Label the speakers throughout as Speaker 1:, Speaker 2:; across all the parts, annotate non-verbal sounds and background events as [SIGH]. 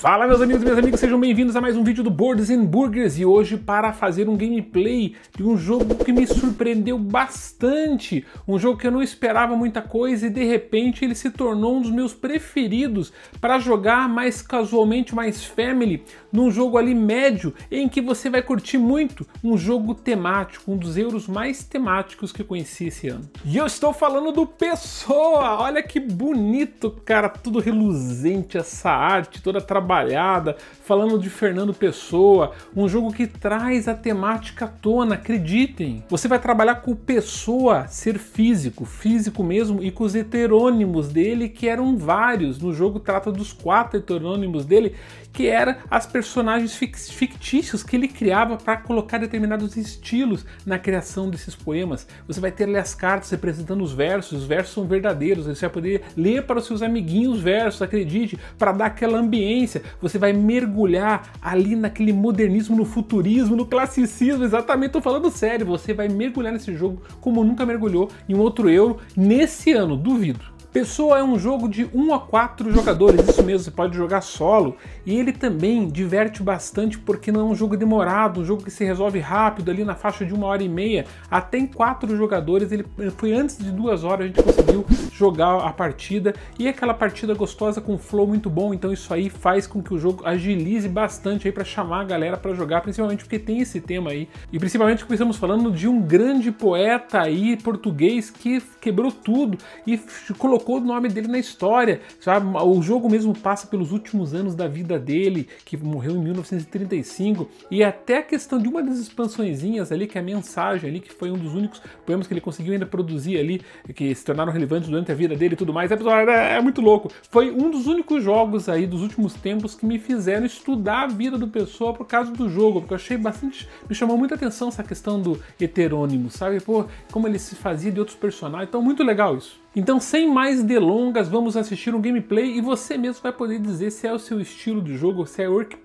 Speaker 1: Fala meus amigos e minhas amigas, sejam bem-vindos a mais um vídeo do Boards and Burgers e hoje para fazer um gameplay de um jogo que me surpreendeu bastante, um jogo que eu não esperava muita coisa e de repente ele se tornou um dos meus preferidos para jogar mais casualmente, mais family, num jogo ali médio em que você vai curtir muito, um jogo temático, um dos euros mais temáticos que eu conheci esse ano. E eu estou falando do Pessoa, olha que bonito, cara, tudo reluzente essa arte, toda trabalhada trabalhada, falando de Fernando Pessoa, um jogo que traz a temática à tona, acreditem. Você vai trabalhar com Pessoa ser físico, físico mesmo, e com os heterônimos dele, que eram vários. No jogo trata dos quatro heterônimos dele, que era as personagens fictícios que ele criava para colocar determinados estilos na criação desses poemas. Você vai ter ali as cartas representando os versos, os versos são verdadeiros, você vai poder ler para os seus amiguinhos os versos, acredite, para dar aquela ambiência. Você vai mergulhar ali naquele modernismo, no futurismo, no classicismo, exatamente, estou falando sério, você vai mergulhar nesse jogo como nunca mergulhou em um outro euro nesse ano, duvido. Pessoa é um jogo de 1 a 4 jogadores, isso mesmo, você pode jogar solo, e ele também diverte bastante porque não é um jogo demorado, um jogo que se resolve rápido, ali na faixa de uma hora e meia, até em 4 jogadores, ele eh, foi antes de duas horas a gente conseguiu jogar a partida, e é aquela partida gostosa com flow muito bom, então isso aí faz com que o jogo agilize bastante aí para chamar a galera para jogar, principalmente porque tem esse tema aí, e principalmente que estamos falando de um grande poeta aí português que quebrou tudo e colocou colocou o nome dele na história. Sabe? O jogo mesmo passa pelos últimos anos da vida dele, que morreu em 1935, e até a questão de uma das expansõezinhas ali, que é a mensagem ali, que foi um dos únicos poemas que ele conseguiu ainda produzir ali, que se tornaram relevantes durante a vida dele e tudo mais. É, é, é muito louco. Foi um dos únicos jogos aí dos últimos tempos que me fizeram estudar a vida do pessoa por causa do jogo, porque eu achei bastante. me chamou muita atenção essa questão do heterônimo, sabe? Pô, como ele se fazia de outros personagens. Então, muito legal isso. Então, sem mais delongas, vamos assistir um gameplay e você mesmo vai poder dizer se é o seu estilo de jogo, se é work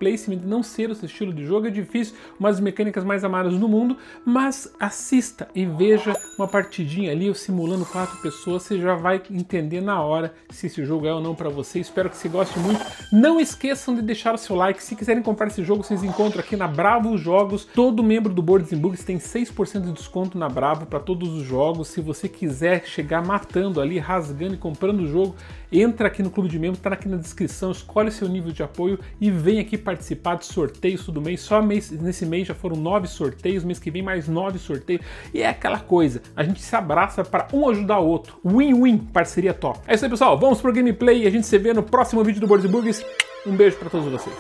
Speaker 1: não ser o seu estilo de jogo é difícil, uma das mecânicas mais amadas do mundo, mas assista e veja uma partidinha ali, eu simulando quatro pessoas, você já vai entender na hora se esse jogo é ou não para você. Espero que você goste muito. Não esqueçam de deixar o seu like. Se quiserem comprar esse jogo, vocês encontram aqui na Bravo Jogos. Todo membro do Boards and Books tem 6% de desconto na Bravo para todos os jogos. Se você quiser chegar matando comprando ali, rasgando e comprando o jogo, entra aqui no clube de membros, tá aqui na descrição, escolhe seu nível de apoio e vem aqui participar de sorteios todo mês. Só mês, nesse mês já foram nove sorteios, mês que vem mais nove sorteios. E é aquela coisa, a gente se abraça para um ajudar o outro. Win-win, parceria top. É isso aí, pessoal. Vamos pro gameplay e a gente se vê no próximo vídeo do Boards Um beijo para todos vocês.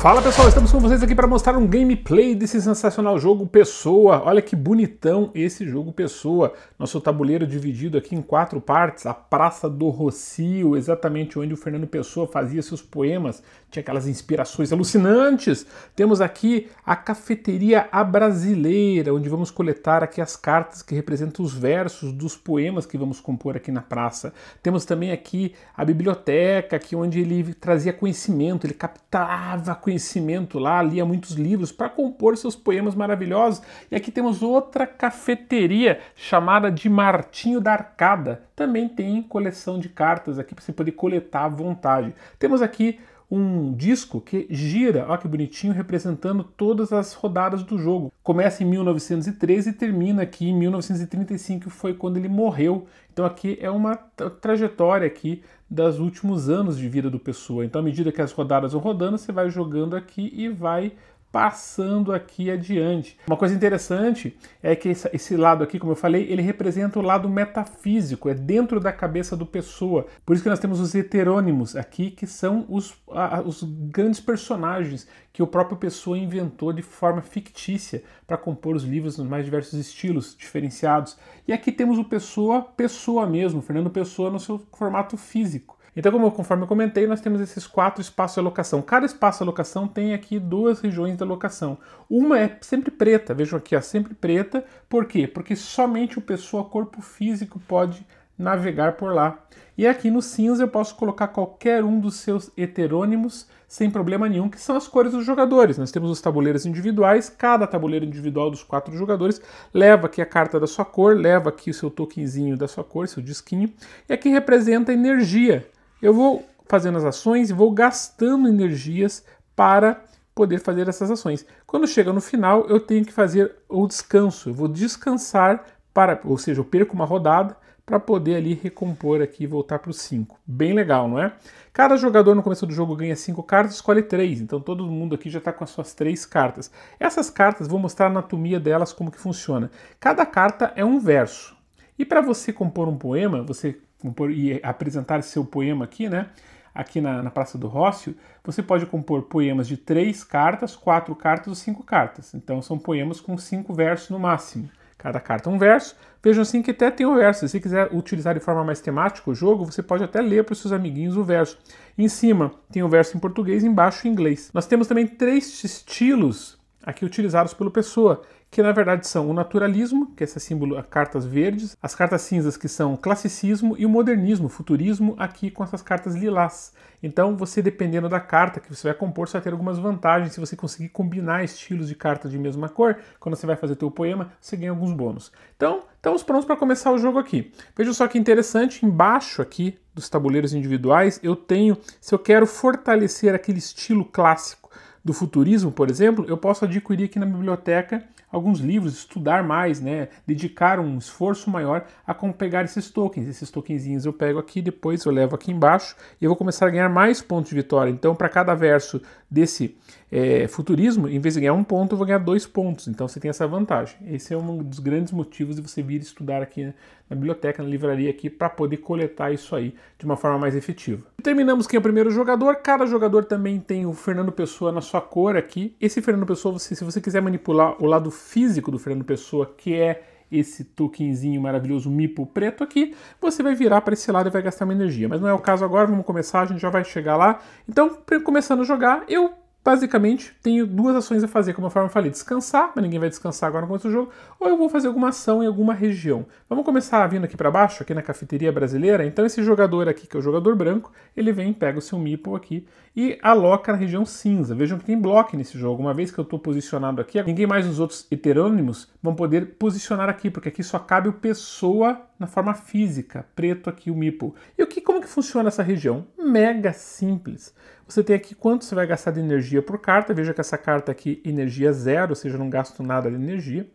Speaker 1: Fala pessoal, estamos com vocês aqui para mostrar um gameplay desse sensacional jogo Pessoa. Olha que bonitão esse jogo Pessoa. Nosso tabuleiro dividido aqui em quatro partes. A Praça do Rocio, exatamente onde o Fernando Pessoa fazia seus poemas. Tinha aquelas inspirações alucinantes. Temos aqui a Cafeteria A Brasileira, onde vamos coletar aqui as cartas que representam os versos dos poemas que vamos compor aqui na praça. Temos também aqui a Biblioteca, aqui onde ele trazia conhecimento, ele captava conhecimento lá, lia muitos livros para compor seus poemas maravilhosos. E aqui temos outra cafeteria chamada de Martinho da Arcada. Também tem coleção de cartas aqui para você poder coletar à vontade. Temos aqui um disco que gira, olha que bonitinho, representando todas as rodadas do jogo. Começa em 1913 e termina aqui em 1935, foi quando ele morreu. Então aqui é uma trajetória aqui dos últimos anos de vida do pessoa. Então à medida que as rodadas vão rodando, você vai jogando aqui e vai passando aqui adiante. Uma coisa interessante é que esse lado aqui, como eu falei, ele representa o lado metafísico, é dentro da cabeça do pessoa. Por isso que nós temos os heterônimos aqui, que são os, a, os grandes personagens que o próprio pessoa inventou de forma fictícia para compor os livros nos mais diversos estilos diferenciados. E aqui temos o pessoa, pessoa mesmo, Fernando Pessoa no seu formato físico. Então, como, conforme eu comentei, nós temos esses quatro espaços de alocação. Cada espaço de alocação tem aqui duas regiões de alocação. Uma é sempre preta, vejam aqui, ó, sempre preta. Por quê? Porque somente o pessoa, corpo físico, pode navegar por lá. E aqui no cinza eu posso colocar qualquer um dos seus heterônimos sem problema nenhum, que são as cores dos jogadores. Nós temos os tabuleiros individuais, cada tabuleiro individual dos quatro jogadores leva aqui a carta da sua cor, leva aqui o seu tokenzinho da sua cor, seu disquinho, e aqui representa a energia eu vou fazendo as ações e vou gastando energias para poder fazer essas ações. Quando chega no final, eu tenho que fazer o descanso. Eu vou descansar para, ou seja, eu perco uma rodada para poder ali recompor aqui e voltar para o 5. Bem legal, não é? Cada jogador no começo do jogo ganha 5 cartas, escolhe 3. Então todo mundo aqui já está com as suas 3 cartas. Essas cartas, vou mostrar a anatomia delas, como que funciona. Cada carta é um verso. E para você compor um poema, você compor e apresentar seu poema aqui, né? Aqui na, na Praça do Rócio, você pode compor poemas de três cartas, quatro cartas ou cinco cartas. Então são poemas com cinco versos no máximo. Cada carta um verso. Vejam assim que até tem o verso. Se você quiser utilizar de forma mais temática o jogo, você pode até ler para os seus amiguinhos o verso. Em cima tem o verso em português, embaixo em inglês. Nós temos também três estilos aqui utilizados pelo Pessoa, que na verdade são o naturalismo, que é esse símbolo, as cartas verdes, as cartas cinzas, que são classicismo, e o modernismo, futurismo, aqui com essas cartas lilás. Então, você, dependendo da carta que você vai compor, você vai ter algumas vantagens se você conseguir combinar estilos de cartas de mesma cor. Quando você vai fazer teu poema, você ganha alguns bônus. Então, estamos prontos para começar o jogo aqui. Veja só que interessante, embaixo aqui dos tabuleiros individuais, eu tenho, se eu quero fortalecer aquele estilo clássico, do futurismo, por exemplo, eu posso adquirir aqui na biblioteca alguns livros, estudar mais, né? Dedicar um esforço maior a como pegar esses tokens. Esses tokenzinhos eu pego aqui, depois eu levo aqui embaixo e eu vou começar a ganhar mais pontos de vitória. Então, para cada verso desse é, futurismo, em vez de ganhar um ponto, eu vou ganhar dois pontos. Então, você tem essa vantagem. Esse é um dos grandes motivos de você vir estudar aqui né, na biblioteca, na livraria aqui, para poder coletar isso aí de uma forma mais efetiva. Terminamos quem é o primeiro jogador. Cada jogador também tem o Fernando Pessoa na sua cor aqui. Esse Fernando Pessoa, você, se você quiser manipular o lado físico do Fernando Pessoa, que é esse tokenzinho maravilhoso Mipo preto aqui, você vai virar para esse lado e vai gastar uma energia. Mas não é o caso agora, vamos começar, a gente já vai chegar lá. Então, começando a jogar, eu basicamente, tenho duas ações a fazer, como a forma eu falei, descansar, mas ninguém vai descansar agora no começo do jogo, ou eu vou fazer alguma ação em alguma região. Vamos começar vindo aqui para baixo, aqui na cafeteria brasileira. Então esse jogador aqui, que é o jogador branco, ele vem, pega o seu meeple aqui e aloca na região cinza. Vejam que tem bloco nesse jogo. Uma vez que eu estou posicionado aqui, ninguém mais os outros heterônimos vão poder posicionar aqui, porque aqui só cabe o pessoa na forma física, preto aqui o MIPO. E o que, como que funciona essa região? Mega simples. Você tem aqui quanto você vai gastar de energia por carta, veja que essa carta aqui energia zero, ou seja, não gasto nada de energia.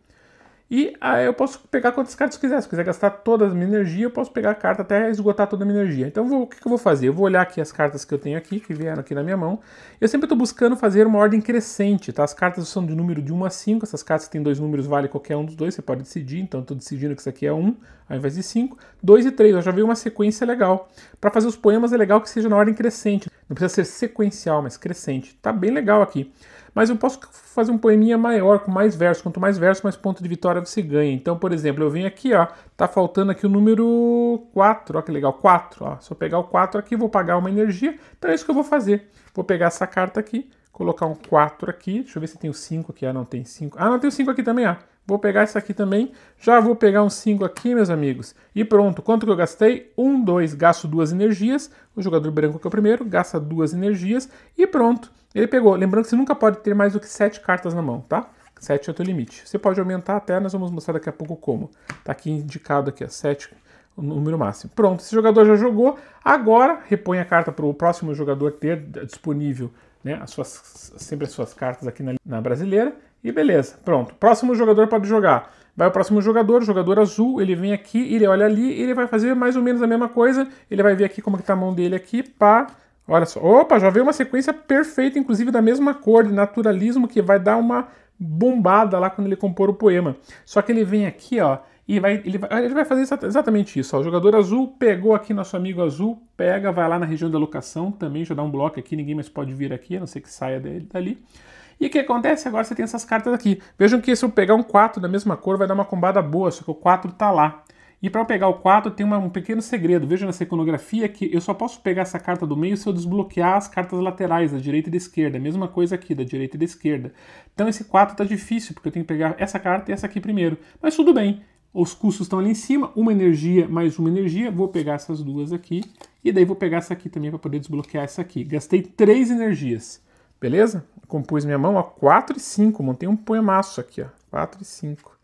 Speaker 1: E aí eu posso pegar quantas cartas eu quiser. Se eu quiser gastar toda a minha energia, eu posso pegar a carta até esgotar toda a minha energia. Então vou, o que, que eu vou fazer? Eu vou olhar aqui as cartas que eu tenho aqui, que vieram aqui na minha mão. Eu sempre estou buscando fazer uma ordem crescente, tá? As cartas são de número de 1 a 5. Essas cartas que têm dois números vale qualquer um dos dois, você pode decidir. Então eu estou decidindo que isso aqui é 1 ao invés de 5. 2 e 3, eu já vi uma sequência legal. Para fazer os poemas é legal que seja na ordem crescente. Não precisa ser sequencial, mas crescente. Tá bem legal aqui. Mas eu posso fazer um poeminha maior, com mais versos. Quanto mais versos, mais ponto de vitória você ganha. Então, por exemplo, eu venho aqui, ó. Tá faltando aqui o número 4. Ó, que legal, 4. Ó. Se eu pegar o 4 aqui, vou pagar uma energia. Então é isso que eu vou fazer. Vou pegar essa carta aqui, colocar um 4 aqui. Deixa eu ver se tem o 5 aqui. Ah, não tem 5. Ah, não tem o 5 aqui também, ó. Ah. Vou pegar isso aqui também. Já vou pegar um 5 aqui, meus amigos. E pronto, quanto que eu gastei? 1, um, 2, gasto duas energias. O jogador branco que é o primeiro, gasta duas energias. E pronto, ele pegou. Lembrando que você nunca pode ter mais do que 7 cartas na mão, tá? 7 é o teu limite. Você pode aumentar até, nós vamos mostrar daqui a pouco como. Tá aqui indicado aqui, ó, 7 o número máximo. Pronto, esse jogador já jogou. Agora repõe a carta para o próximo jogador ter disponível né, as suas, sempre as suas cartas aqui na, na brasileira e beleza, pronto. Próximo jogador pode jogar. Vai o próximo jogador, jogador azul, ele vem aqui, ele olha ali, ele vai fazer mais ou menos a mesma coisa. Ele vai ver aqui como que tá a mão dele aqui, pá. Olha só. Opa, já veio uma sequência perfeita, inclusive da mesma cor, de naturalismo, que vai dar uma bombada lá quando ele compor o poema. Só que ele vem aqui, ó, e vai, ele, vai, ele vai fazer exatamente isso. Ó. O jogador azul pegou aqui nosso amigo azul, pega, vai lá na região da locação também, já dá um bloco aqui, ninguém mais pode vir aqui, a não ser que saia dele, dali. E o que acontece? Agora você tem essas cartas aqui. Vejam que se eu pegar um 4 da mesma cor, vai dar uma combada boa, só que o 4 está lá. E para eu pegar o 4, tem uma, um pequeno segredo. Vejam nessa iconografia que eu só posso pegar essa carta do meio se eu desbloquear as cartas laterais, da direita e da esquerda. Mesma coisa aqui, da direita e da esquerda. Então esse 4 está difícil, porque eu tenho que pegar essa carta e essa aqui primeiro. Mas tudo bem, os custos estão ali em cima, uma energia mais uma energia. Vou pegar essas duas aqui e daí vou pegar essa aqui também para poder desbloquear essa aqui. Gastei 3 energias. Beleza? Compus minha mão a 4 e 5. Montei um poemaço aqui, ó. 4 e 5.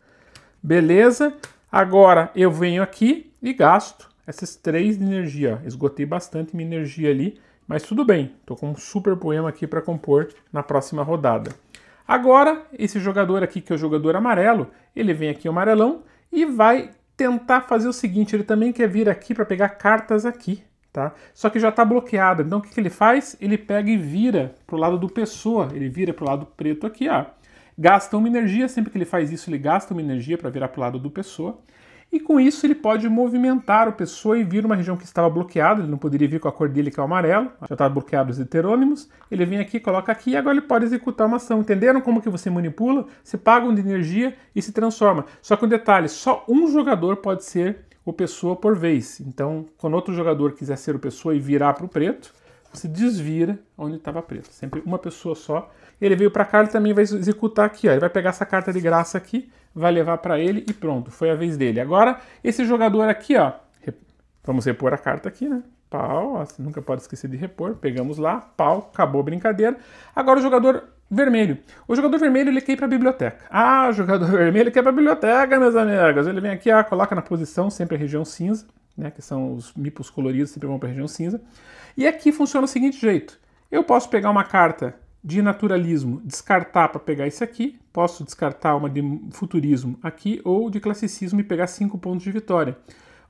Speaker 1: Beleza? Agora eu venho aqui e gasto essas três de energia. Ó. Esgotei bastante minha energia ali, mas tudo bem. Tô com um super poema aqui para compor na próxima rodada. Agora, esse jogador aqui, que é o jogador amarelo, ele vem aqui o amarelão e vai tentar fazer o seguinte, ele também quer vir aqui para pegar cartas aqui. Tá? Só que já está bloqueada. Então o que, que, ele faz? Ele pega e vira para o lado do pessoa. Ele vira para o lado preto aqui. Ó. Gasta uma energia. Sempre que ele faz isso, ele gasta uma energia para virar para o lado do pessoa. E com isso ele pode movimentar o pessoa e vir uma região que estava bloqueada. Ele não poderia vir com a cor dele, que é o amarelo. Já está bloqueado os heterônimos. Ele vem aqui, coloca aqui e agora ele pode executar uma ação. Entenderam como que você manipula? Se paga um de energia e se transforma. Só que um detalhe, só um jogador pode ser o pessoa por vez. Então, quando outro jogador quiser ser o pessoa e virar para o preto, você desvira onde estava preto. Sempre uma pessoa só. Ele veio para cá, ele também vai executar aqui. Ó. Ele vai pegar essa carta de graça aqui, vai levar para ele e pronto. Foi a vez dele. Agora, esse jogador aqui, ó. Vamos repor a carta aqui, né? Pau, ó, você nunca pode esquecer de repor. Pegamos lá, pau, acabou a brincadeira. Agora o jogador vermelho. O jogador vermelho ele quer ir para a biblioteca. Ah, o jogador [LAUGHS] vermelho quer para a biblioteca, meus amigos. Ele vem aqui, ah, coloca na posição sempre a região cinza, né, que são os mipos coloridos sempre vão para a região cinza. E aqui funciona o seguinte jeito: eu posso pegar uma carta de naturalismo, descartar para pegar isso aqui, posso descartar uma de futurismo aqui ou de classicismo e pegar 5 pontos de vitória.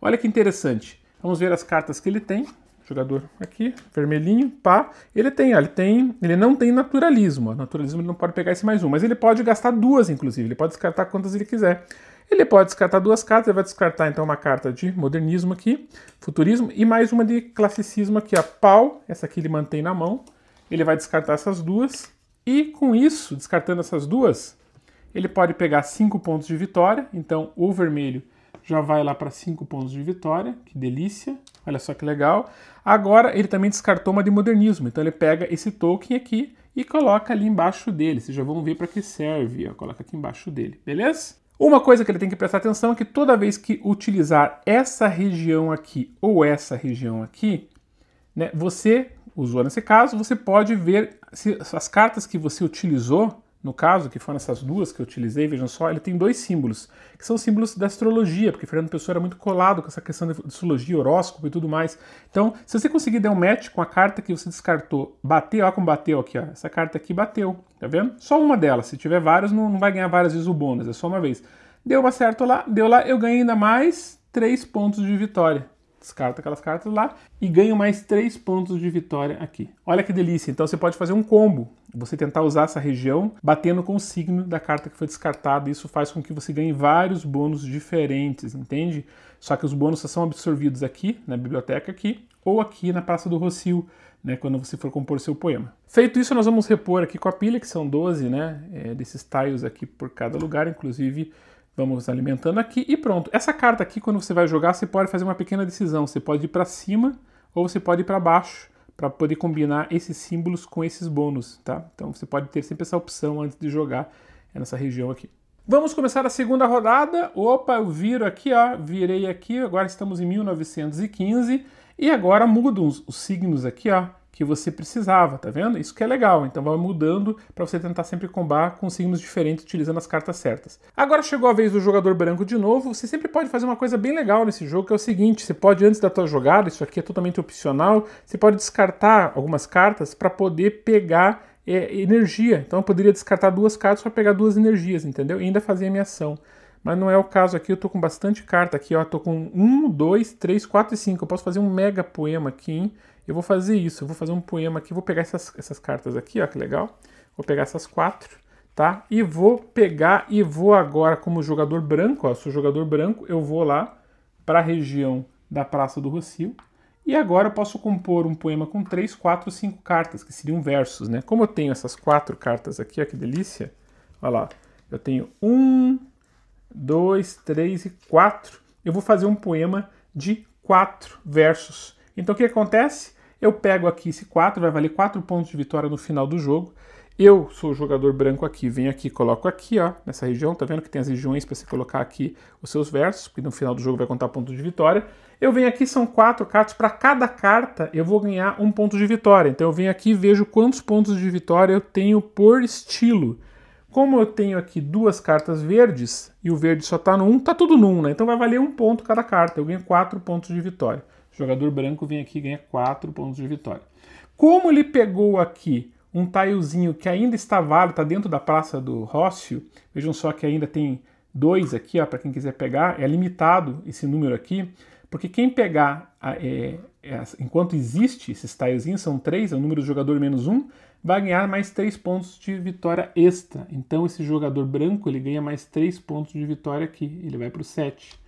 Speaker 1: Olha que interessante. Vamos ver as cartas que ele tem jogador aqui, vermelhinho, pá. Ele tem, ele tem, ele não tem naturalismo. Naturalismo ele não pode pegar esse mais um, mas ele pode gastar duas, inclusive. Ele pode descartar quantas ele quiser. Ele pode descartar duas cartas, ele vai descartar então uma carta de modernismo aqui, futurismo, e mais uma de classicismo aqui, a pau, essa aqui ele mantém na mão. Ele vai descartar essas duas, e com isso, descartando essas duas, ele pode pegar cinco pontos de vitória, então o vermelho já vai lá para cinco pontos de vitória, que delícia. Olha só que legal. Agora ele também descartou uma de modernismo, então ele pega esse token aqui e coloca ali embaixo dele. Vocês já vão ver para que serve, ó. coloca aqui embaixo dele, beleza? Uma coisa que ele tem que prestar atenção é que toda vez que utilizar essa região aqui ou essa região aqui, né, você, usou nesse caso, você pode ver se as cartas que você utilizou no caso, que foram essas duas que eu utilizei, vejam só, ele tem dois símbolos, que são símbolos da astrologia, porque Fernando Pessoa era muito colado com essa questão de astrologia, horóscopo e tudo mais. Então, se você conseguir dar um match com a carta que você descartou, bater, olha como bateu aqui, ó, essa carta aqui bateu, tá vendo? Só uma delas, se tiver várias, não, não vai ganhar várias vezes o bônus, é só uma vez. Deu uma certa lá, deu lá, eu ganhei ainda mais três pontos de vitória descarta aquelas cartas lá e ganho mais 3 pontos de vitória aqui. Olha que delícia, então você pode fazer um combo, você tentar usar essa região batendo com o signo da carta que foi descartada, isso faz com que você ganhe vários bônus diferentes, entende? Só que os bônus são absorvidos aqui, na biblioteca aqui, ou aqui na Praça do Rocio, né, quando você for compor seu poema. Feito isso, nós vamos repor aqui com a pilha, que são 12, né, é, desses tiles aqui por cada lugar, inclusive Vamos alimentando aqui e pronto. Essa carta aqui, quando você vai jogar, você pode fazer uma pequena decisão. Você pode ir para cima ou você pode ir para baixo para poder combinar esses símbolos com esses bônus, tá? Então você pode ter sempre essa opção antes de jogar nessa região aqui. Vamos começar a segunda rodada. Opa, eu viro aqui, ó, virei aqui. Agora estamos em 1915 e agora mudam os, os signos aqui, ó que você precisava, tá vendo? Isso que é legal. Então vai mudando para você tentar sempre combar com signos diferentes utilizando as cartas certas. Agora chegou a vez do jogador branco de novo. Você sempre pode fazer uma coisa bem legal nesse jogo, que é o seguinte, você pode antes da tua jogada, isso aqui é totalmente opcional, você pode descartar algumas cartas para poder pegar é, energia. Então eu poderia descartar duas cartas para pegar duas energias, entendeu? E ainda fazer a minha ação mas não é o caso aqui, eu tô com bastante carta aqui, ó, tô com 1, 2, 3, 4 e 5, eu posso fazer um mega poema aqui, hein? Eu vou fazer isso, eu vou fazer um poema aqui, vou pegar essas, essas cartas aqui, ó, que legal. Vou pegar essas quatro, tá? E vou pegar e vou agora, como jogador branco, ó, sou jogador branco, eu vou lá para a região da Praça do Rocio. E agora eu posso compor um poema com três, quatro, cinco cartas, que seriam versos, né? Como eu tenho essas quatro cartas aqui, ó, que delícia. Olha lá, eu tenho um, dois, três e quatro. Eu vou fazer um poema de quatro versos. Então o que acontece? Eu pego aqui esse 4, vai valer 4 pontos de vitória no final do jogo. Eu sou o jogador branco aqui, venho aqui, coloco aqui, ó, nessa região, tá vendo que tem as regiões para você colocar aqui os seus versos, porque no final do jogo vai contar pontos de vitória. Eu venho aqui, são quatro cartas, para cada carta eu vou ganhar um ponto de vitória. Então eu venho aqui e vejo quantos pontos de vitória eu tenho por estilo. Como eu tenho aqui duas cartas verdes, e o verde só tá no 1, um, tá tudo no 1, um, né? Então vai valer um ponto cada carta, eu ganho quatro pontos de vitória jogador branco vem aqui e ganha 4 pontos de vitória. Como ele pegou aqui um taiozinho que ainda está válido, está dentro da praça do Rócio, vejam só que ainda tem dois aqui, ó, para quem quiser pegar, é limitado esse número aqui, porque quem pegar, é, é, enquanto existe esses taiozinhos, são três, é o número do jogador menos um, vai ganhar mais três pontos de vitória extra. Então esse jogador branco, ele ganha mais três pontos de vitória aqui, ele vai para o 7.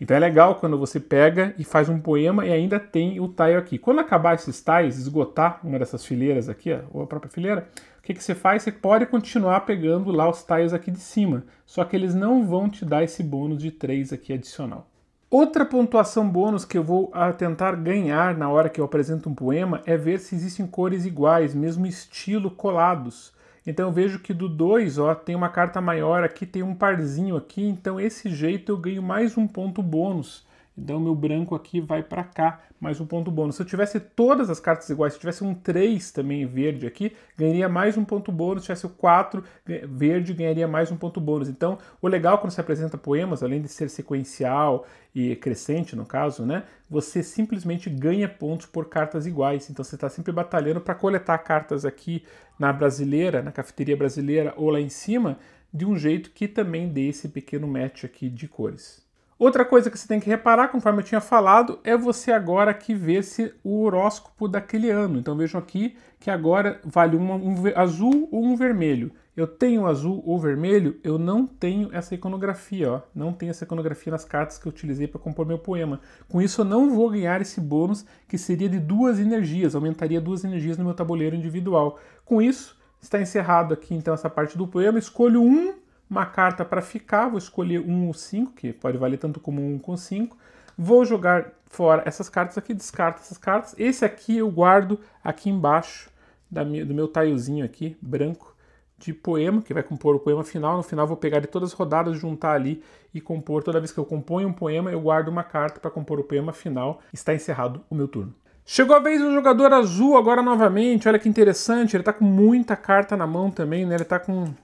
Speaker 1: Então é legal quando você pega e faz um poema e ainda tem o tile aqui. Quando acabar esses tiles, esgotar uma dessas fileiras aqui, ó, ou a própria fileira, o que, que você faz? Você pode continuar pegando lá os tiles aqui de cima, só que eles não vão te dar esse bônus de 3 aqui adicional. Outra pontuação bônus que eu vou ah, tentar ganhar na hora que eu apresento um poema é ver se existem cores iguais, mesmo estilo colados. Então eu vejo que do 2, ó, tem uma carta maior aqui, tem um parzinho aqui, então esse jeito eu ganho mais um ponto bônus então meu branco aqui vai para cá, mais um ponto bônus. Se eu tivesse todas as cartas iguais, se tivesse um 3 também verde aqui, ganharia mais um ponto bônus. Se tivesse o 4 verde, ganharia mais um ponto bônus. Então, o legal quando se apresenta poemas, além de ser sequencial e crescente no caso, né? Você simplesmente ganha pontos por cartas iguais. Então você está sempre batalhando para coletar cartas aqui na brasileira, na cafeteria brasileira ou lá em cima, de um jeito que também dê esse pequeno match aqui de cores. Outra coisa que você tem que reparar, conforme eu tinha falado, é você agora que vê se o horóscopo daquele ano. Então vejam aqui que agora vale um, um azul ou um vermelho. Eu tenho azul ou vermelho, eu não tenho essa iconografia, ó. Não tenho essa iconografia nas cartas que eu utilizei para compor meu poema. Com isso eu não vou ganhar esse bônus que seria de duas energias, aumentaria duas energias no meu tabuleiro individual. Com isso, está encerrado aqui então essa parte do poema. Escolho um uma carta para ficar, vou escolher um ou cinco, que pode valer tanto como um com cinco. Vou jogar fora essas cartas aqui, descarto essas cartas. Esse aqui eu guardo aqui embaixo da minha, do meu taiozinho aqui, branco, de poema, que vai compor o poema final. No final vou pegar de todas as rodadas, juntar ali e compor. Toda vez que eu componho um poema, eu guardo uma carta para compor o poema final. Está encerrado o meu turno. Chegou a vez do jogador azul agora novamente, olha que interessante, ele está com muita carta na mão também, né? Ele está com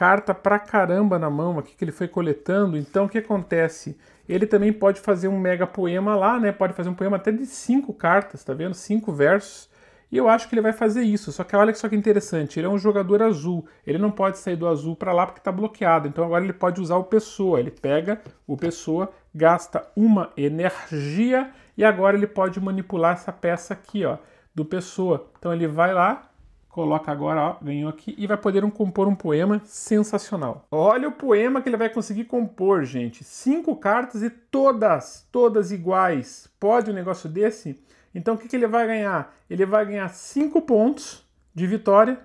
Speaker 1: carta pra caramba na mão aqui que ele foi coletando. Então o que acontece? Ele também pode fazer um mega poema lá, né? Pode fazer um poema até de cinco cartas, tá vendo? Cinco versos. E eu acho que ele vai fazer isso. Só que olha só que interessante, ele é um jogador azul. Ele não pode sair do azul para lá porque está bloqueado. Então agora ele pode usar o pessoa. Ele pega o pessoa, gasta uma energia e agora ele pode manipular essa peça aqui, ó, do pessoa. Então ele vai lá, coloca agora, ó, venho aqui e vai poder um, compor um poema sensacional. Olha o poema que ele vai conseguir compor, gente. Cinco cartas e todas, todas iguais. Pode um negócio desse? Então o que, que ele vai ganhar? Ele vai ganhar cinco pontos de vitória.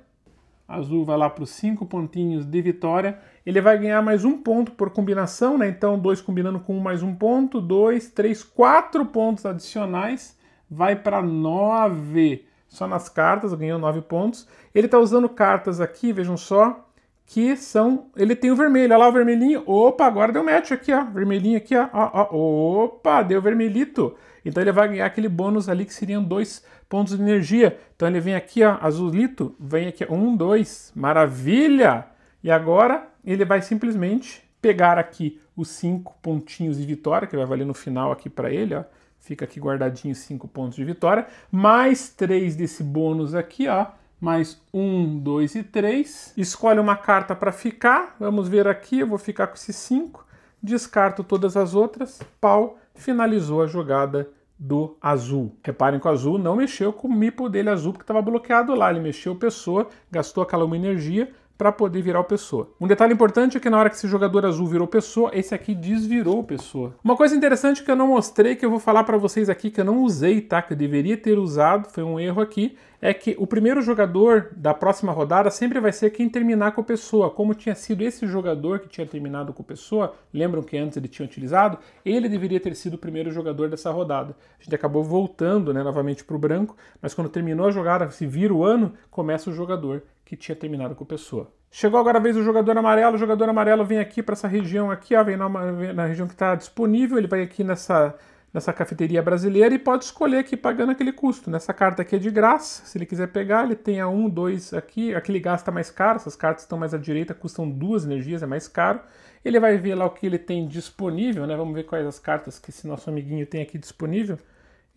Speaker 1: Azul vai lá para os cinco pontinhos de vitória. Ele vai ganhar mais um ponto por combinação, né? Então, dois combinando com um, mais um ponto, dois, três, quatro pontos adicionais. Vai para nove só nas cartas, ganhou 9 pontos. Ele está usando cartas aqui, vejam só, que são. Ele tem o vermelho, olha lá o vermelhinho. Opa, agora deu match aqui, ó. Vermelhinho aqui, ó. ó, ó. Opa, deu vermelhito. Então ele vai ganhar aquele bônus ali que seriam dois pontos de energia. Então ele vem aqui, ó, azulito, vem aqui, um, dois, maravilha! E agora ele vai simplesmente pegar aqui os cinco pontinhos de vitória, que vai valer no final aqui para ele, ó. Fica aqui guardadinho 5 pontos de vitória. Mais 3 desse bônus aqui, ó. Mais 1, 2 e 3. Escolhe uma carta para ficar. Vamos ver aqui, eu vou ficar com esses 5. Descarto todas as outras. Pau finalizou a jogada do azul. Reparem que o azul não mexeu com o mipo dele azul, porque estava bloqueado lá. Ele mexeu pessoa, gastou aquela uma energia, para poder virar o Pessoa. Um detalhe importante é que na hora que esse jogador azul virou Pessoa, esse aqui desvirou o Pessoa. Uma coisa interessante que eu não mostrei, que eu vou falar para vocês aqui, que eu não usei, tá? Que eu deveria ter usado, foi um erro aqui, é que o primeiro jogador da próxima rodada sempre vai ser quem terminar com a pessoa. Como tinha sido esse jogador que tinha terminado com a pessoa, lembram que antes ele tinha utilizado? Ele deveria ter sido o primeiro jogador dessa rodada. A gente acabou voltando né, novamente para o branco, mas quando terminou a jogada, se vira o ano, começa o jogador que tinha terminado com a pessoa. Chegou agora a vez do jogador amarelo. O jogador amarelo vem aqui para essa região aqui, ó, vem na, na região que está disponível. Ele vai aqui nessa, nessa cafeteria brasileira e pode escolher aqui pagando aquele custo. Nessa carta aqui é de graça. Se ele quiser pegar, ele tem a 1, 2 aqui. Aqui ele gasta mais caro. Essas cartas estão mais à direita, custam duas energias, é mais caro. Ele vai ver lá o que ele tem disponível, né? Vamos ver quais as cartas que esse nosso amiguinho tem aqui disponível.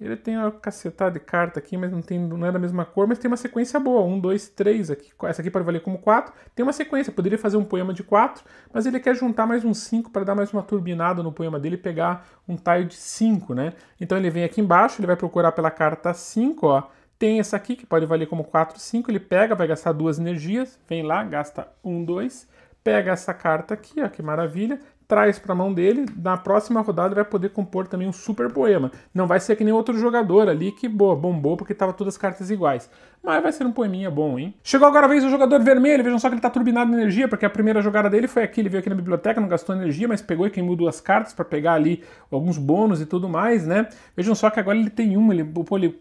Speaker 1: Ele tem uma cacetada de carta aqui, mas não, tem, não é da mesma cor, mas tem uma sequência boa. Um, dois, três aqui. Essa aqui pode valer como quatro. Tem uma sequência, poderia fazer um poema de quatro, mas ele quer juntar mais um cinco para dar mais uma turbinada no poema dele e pegar um tile de cinco, né? Então ele vem aqui embaixo, ele vai procurar pela carta cinco, ó. Tem essa aqui, que pode valer como quatro, cinco. Ele pega, vai gastar duas energias, vem lá, gasta um, dois pega essa carta aqui, ó, que maravilha, traz para a mão dele, na próxima rodada vai poder compor também um super poema. Não vai ser que nem outro jogador ali que boa, bombou porque tava todas as cartas iguais. Mas vai ser um poeminha bom, hein? Chegou agora a vez o jogador vermelho, vejam só que ele tá turbinado de energia, porque a primeira jogada dele foi aqui, ele veio aqui na biblioteca, não gastou energia, mas pegou e queimou duas cartas para pegar ali alguns bônus e tudo mais, né? Vejam só que agora ele tem uma, ele,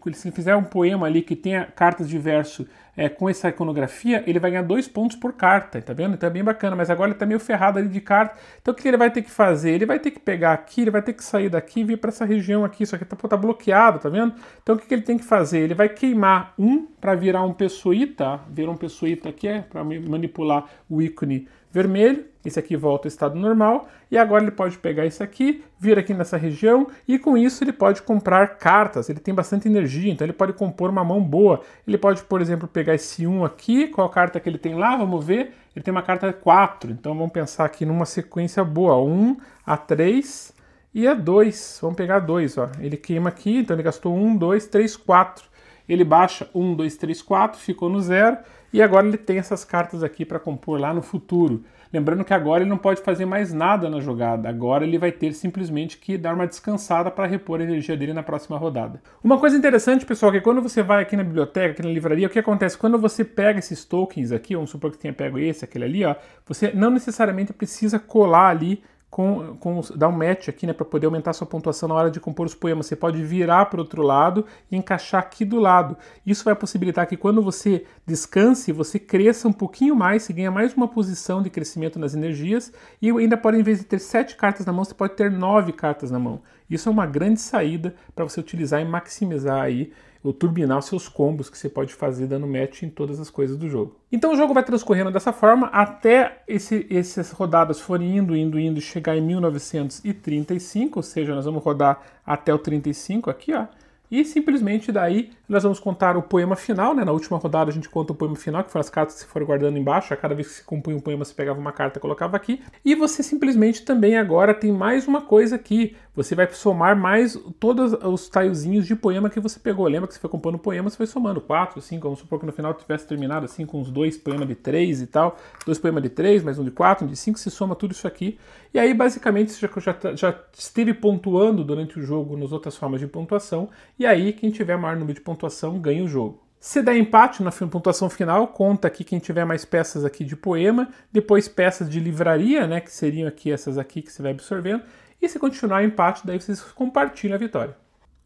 Speaker 1: ele, se ele fizer um poema ali que tenha cartas de verso é, com essa iconografia, ele vai ganhar dois pontos por carta, tá vendo? Então é bem bacana, mas agora ele tá meio ferrado ali de carta. Então o que ele vai ter que fazer? Ele vai ter que pegar aqui, ele vai ter que sair daqui e vir para essa região aqui, isso aqui tá, pô, tá bloqueado, tá vendo? Então o que, que ele tem que fazer? Ele vai queimar um para virar um pessoita, virar um pessoita aqui é para manipular o ícone vermelho, esse aqui volta ao estado normal, e agora ele pode pegar isso aqui, vir aqui nessa região, e com isso ele pode comprar cartas, ele tem bastante energia, então ele pode compor uma mão boa. Ele pode, por exemplo, pegar esse 1 aqui, qual a carta que ele tem lá, vamos ver, ele tem uma carta 4, então vamos pensar aqui numa sequência boa, 1 a 3 e a 2, vamos pegar 2, ó. ele queima aqui, então ele gastou 1, 2, 3, 4, ele baixa 1, 2, 3, 4, ficou no zero, e agora ele tem essas cartas aqui para compor lá no futuro. Lembrando que agora ele não pode fazer mais nada na jogada, agora ele vai ter simplesmente que dar uma descansada para repor a energia dele na próxima rodada. Uma coisa interessante, pessoal, é que quando você vai aqui na biblioteca, aqui na livraria, o que acontece? Quando você pega esses tokens aqui, vamos supor que tenha pego esse, aquele ali, ó, você não necessariamente precisa colar ali com, com, dar um match aqui, né, para poder aumentar sua pontuação na hora de compor os poemas. Você pode virar para o outro lado e encaixar aqui do lado. Isso vai possibilitar que quando você descanse, você cresça um pouquinho mais, você ganha mais uma posição de crescimento nas energias e ainda pode, em vez de ter sete cartas na mão, você pode ter nove cartas na mão. Isso é uma grande saída para você utilizar e maximizar aí ou turbinar seus combos que você pode fazer dando match em todas as coisas do jogo. Então o jogo vai transcorrendo dessa forma até esse, essas rodadas forem indo, indo, indo, chegar em 1935, ou seja, nós vamos rodar até o 35 aqui, ó, e simplesmente daí nós vamos contar o poema final, né? Na última rodada a gente conta o poema final, que foram as cartas que foram guardando embaixo. A cada vez que você compunha um poema, você pegava uma carta e colocava aqui. E você simplesmente também agora tem mais uma coisa aqui. Você vai somar mais todos os taiozinhos de poema que você pegou. Lembra que você foi compondo poema, você foi somando 4, 5, vamos supor que no final tivesse terminado assim com uns dois poemas de 3 e tal. Dois poemas de 3, mais um de 4, um de 5, você soma tudo isso aqui. E aí, basicamente, você já, já, já esteve pontuando durante o jogo nas outras formas de pontuação. E aí, quem tiver maior número de pontuação, pontuação ganha o jogo. Se der empate na pontuação final, conta aqui quem tiver mais peças aqui de poema, depois peças de livraria, né, que seriam aqui essas aqui que você vai absorvendo, e se continuar empate, daí vocês compartilham a vitória.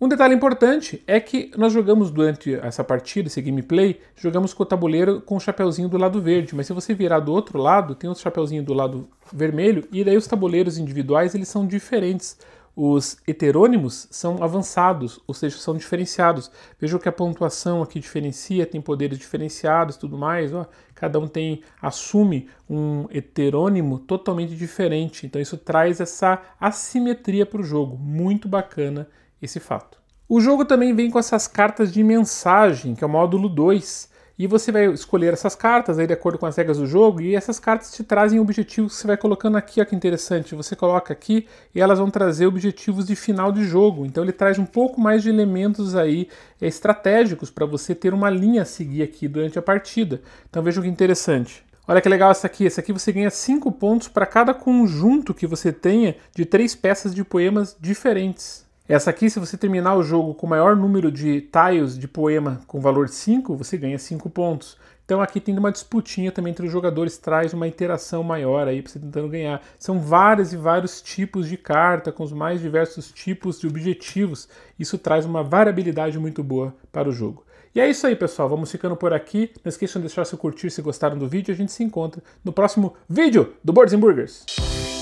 Speaker 1: Um detalhe importante é que nós jogamos durante essa partida, esse gameplay, jogamos com o tabuleiro com o chapeuzinho do lado verde, mas se você virar do outro lado, tem outro chapeuzinho do lado vermelho, e daí os tabuleiros individuais eles são diferentes os heterônimos são avançados, ou seja, são diferenciados. Veja que a pontuação aqui diferencia, tem poderes diferenciados, tudo mais. Ó, cada um tem assume um heterônimo totalmente diferente. Então isso traz essa assimetria para o jogo. Muito bacana esse fato. O jogo também vem com essas cartas de mensagem, que é o módulo 2. E você vai escolher essas cartas aí de acordo com as regras do jogo, e essas cartas te trazem objetivos que você vai colocando aqui, ó que interessante, você coloca aqui e elas vão trazer objetivos de final de jogo. Então ele traz um pouco mais de elementos aí eh, estratégicos para você ter uma linha a seguir aqui durante a partida. Então veja que interessante. Olha que legal essa aqui. Essa aqui você ganha 5 pontos para cada conjunto que você tenha de três peças de poemas diferentes. Essa aqui, se você terminar o jogo com o maior número de tiles de poema com valor 5, você ganha 5 pontos. Então aqui tem uma disputinha também entre os jogadores, traz uma interação maior aí para você tentando ganhar. São vários e vários tipos de carta, com os mais diversos tipos de objetivos. Isso traz uma variabilidade muito boa para o jogo. E é isso aí, pessoal. Vamos ficando por aqui. Não esqueçam de deixar seu curtir se gostaram do vídeo. A gente se encontra no próximo vídeo do Boards and Burgers.